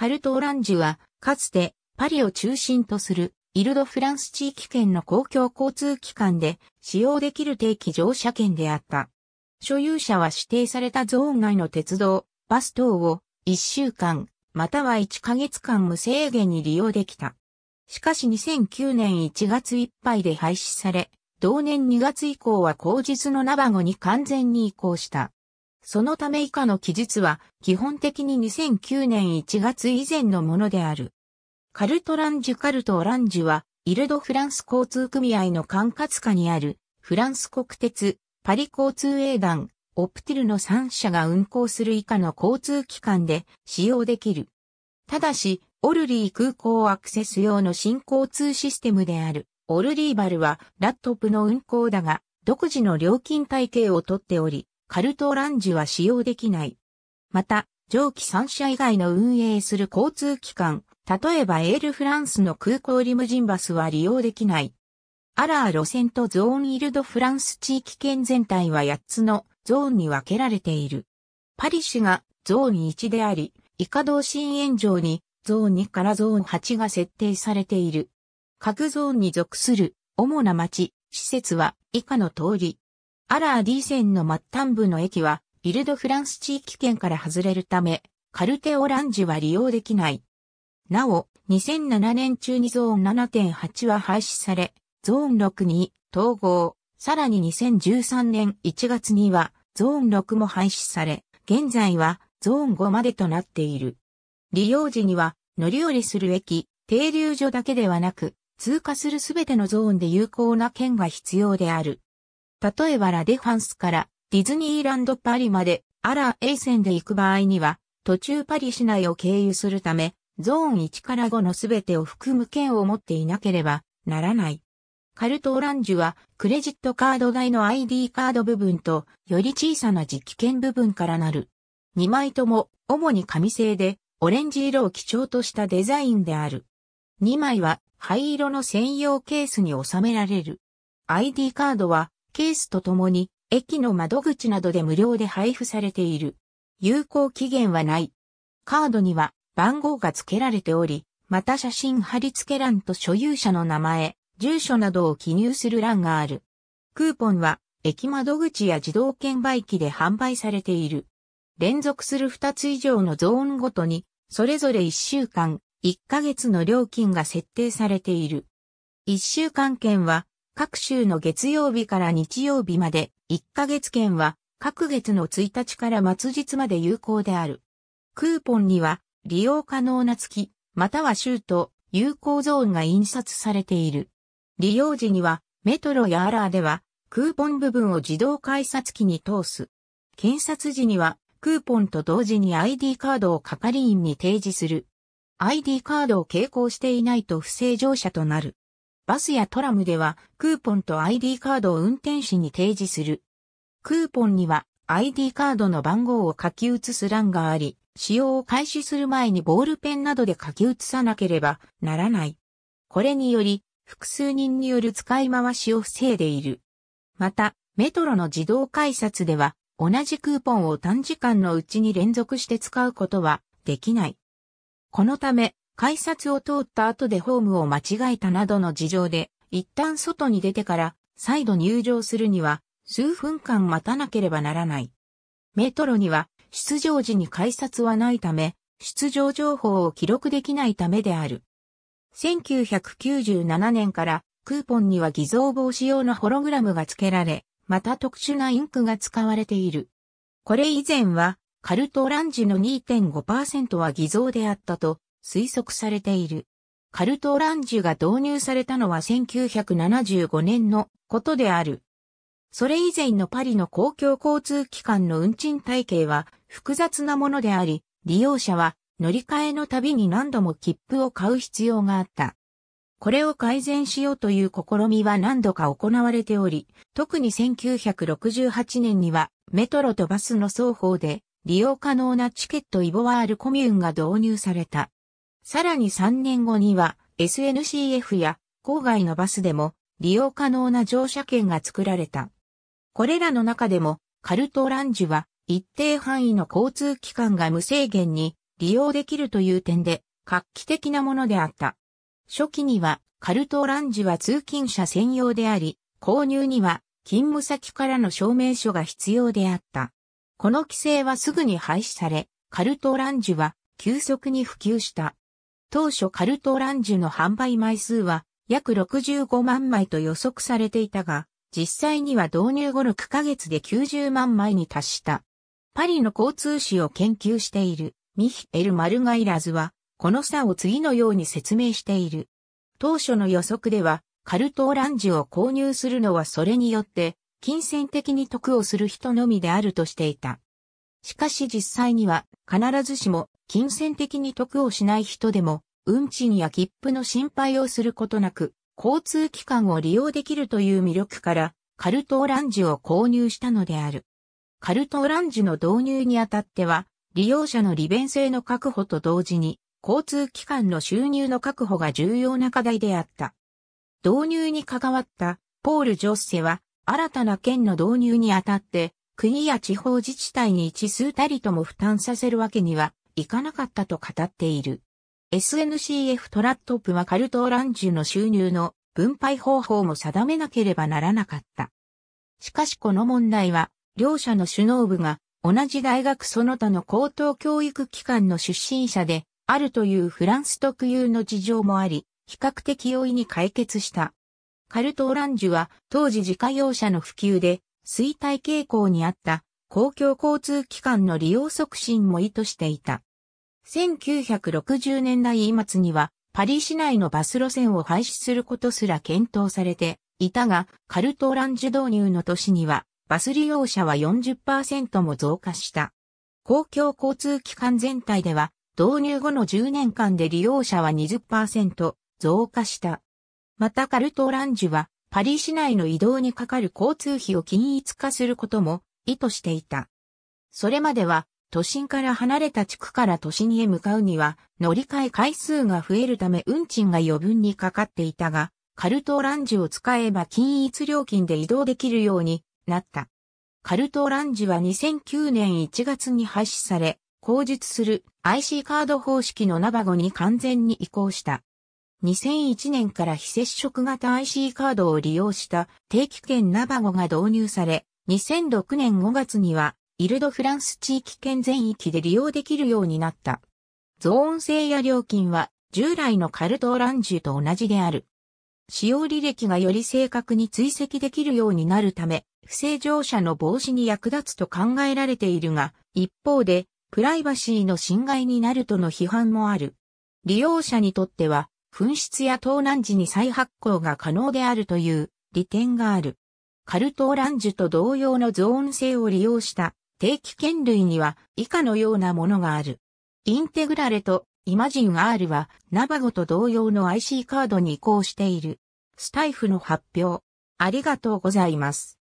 カルトオランジュは、かつて、パリを中心とする、イルドフランス地域圏の公共交通機関で使用できる定期乗車券であった。所有者は指定されたゾーン外の鉄道、バス等を1週間、または1ヶ月間無制限に利用できた。しかし2009年1月いっぱいで廃止され、同年2月以降は後日のナバゴに完全に移行した。そのため以下の記述は基本的に2009年1月以前のものである。カルトランジュカルトオランジュは、イルドフランス交通組合の管轄下にある、フランス国鉄、パリ交通営団、オプティルの3社が運行する以下の交通機関で使用できる。ただし、オルリー空港アクセス用の新交通システムである、オルリーバルはラットプの運行だが、独自の料金体系をとっており、カルトランジは使用できない。また、上記3社以外の運営する交通機関、例えばエールフランスの空港リムジンバスは利用できない。アラー路線とゾーンイルドフランス地域圏全体は8つのゾーンに分けられている。パリ市がゾーン1であり、イカ同心炎上にゾーン2からゾーン8が設定されている。各ゾーンに属する主な町、施設は以下の通り。アラー D 線の末端部の駅は、イルドフランス地域圏から外れるため、カルテオランジは利用できない。なお、2007年中にゾーン7.8は廃止され、ゾーン6に統合、さらに2013年1月にはゾーン6も廃止され、現在はゾーン5までとなっている。利用時には乗り降りする駅、停留所だけではなく、通過するすべてのゾーンで有効な券が必要である。例えばラ・デファンスからディズニーランドパリまでアラー A 線で行く場合には、途中パリ市内を経由するため、ゾーン1から5のすべてを含む券を持っていなければならない。カルトオランジュは、クレジットカード代の ID カード部分と、より小さな実機券部分からなる。2枚とも、主に紙製で、オレンジ色を基調としたデザインである。2枚は、灰色の専用ケースに収められる。ID カードは、ケースとともに、駅の窓口などで無料で配布されている。有効期限はない。カードには番号が付けられており、また写真貼り付け欄と所有者の名前、住所などを記入する欄がある。クーポンは駅窓口や自動券売機で販売されている。連続する2つ以上のゾーンごとに、それぞれ1週間、1ヶ月の料金が設定されている。1週間券は各週の月曜日から日曜日まで、1ヶ月券は、各月の1日から末日まで有効である。クーポンには、利用可能な月、または週と有効ゾーンが印刷されている。利用時には、メトロやアラーでは、クーポン部分を自動改札機に通す。検察時には、クーポンと同時に ID カードを係員に提示する。ID カードを携行していないと不正乗車となる。バスやトラムではクーポンと ID カードを運転士に提示する。クーポンには ID カードの番号を書き写す欄があり、使用を開始する前にボールペンなどで書き写さなければならない。これにより、複数人による使い回しを防いでいる。また、メトロの自動改札では、同じクーポンを短時間のうちに連続して使うことはできない。このため、改札を通った後でホームを間違えたなどの事情で、一旦外に出てから、再度入場するには、数分間待たなければならない。メトロには、出場時に改札はないため、出場情報を記録できないためである。1997年からクーポンには偽造防止用のホログラムが付けられ、また特殊なインクが使われている。これ以前はカルトオランジの2.5%は偽造であったと推測されている。カルトランジュが導入されたのは1975年のことである。それ以前のパリの公共交通機関の運賃体系は複雑なものであり、利用者は乗り換えのたびに何度も切符を買う必要があった。これを改善しようという試みは何度か行われており、特に1968年にはメトロとバスの双方で利用可能なチケットイボワールコミューンが導入された。さらに3年後には SNCF や郊外のバスでも利用可能な乗車券が作られた。これらの中でもカルトランジュは一定範囲の交通機関が無制限に利用できるという点で画期的なものであった。初期にはカルトランジュは通勤者専用であり、購入には勤務先からの証明書が必要であった。この規制はすぐに廃止され、カルトランジュは急速に普及した。当初カルトランジュの販売枚数は約65万枚と予測されていたが、実際には導入後6ヶ月で90万枚に達した。パリの交通史を研究しているミヒエル・マルガイラズは、この差を次のように説明している。当初の予測では、カルトーランジュを購入するのはそれによって、金銭的に得をする人のみであるとしていた。しかし実際には必ずしも金銭的に得をしない人でも運賃や切符の心配をすることなく交通機関を利用できるという魅力からカルトオランジを購入したのである。カルトオランジの導入にあたっては利用者の利便性の確保と同時に交通機関の収入の確保が重要な課題であった。導入に関わったポール・ジョッセは新たな県の導入にあたって国や地方自治体に一数たりとも負担させるわけにはいかなかったと語っている。SNCF トラットップはカルトーランジュの収入の分配方法も定めなければならなかった。しかしこの問題は、両者の首脳部が同じ大学その他の高等教育機関の出身者であるというフランス特有の事情もあり、比較的容易に解決した。カルトーランジュは当時自家用車の普及で衰退傾向にあった公共交通機関の利用促進も意図していた。1960年代末にはパリ市内のバス路線を廃止することすら検討されていたが、カルトーランジュ導入の年にはバス利用者は40%も増加した。公共交通機関全体では導入後の10年間で利用者は20%増加した。またカルトーランジュはパリ市内の移動にかかる交通費を均一化することも意図していた。それまでは都心から離れた地区から都心へ向かうには乗り換え回数が増えるため運賃が余分にかかっていたが、カルトーランジを使えば均一料金で移動できるようになった。カルトーランジは2009年1月に廃止され、口述する IC カード方式のナバゴに完全に移行した。2001年から非接触型 IC カードを利用した定期券ナバゴが導入され、2006年5月には、イルドフランス地域圏全域で利用できるようになった。ゾーン制や料金は従来のカルトーランジュと同じである。使用履歴がより正確に追跡できるようになるため、不正乗車の防止に役立つと考えられているが、一方で、プライバシーの侵害になるとの批判もある。利用者にとっては、紛失や盗難時に再発行が可能であるという利点がある。カルトーランジュと同様のゾーン性を利用した定期権類には以下のようなものがある。インテグラレとイマジン R はナバゴと同様の IC カードに移行している。スタイフの発表。ありがとうございます。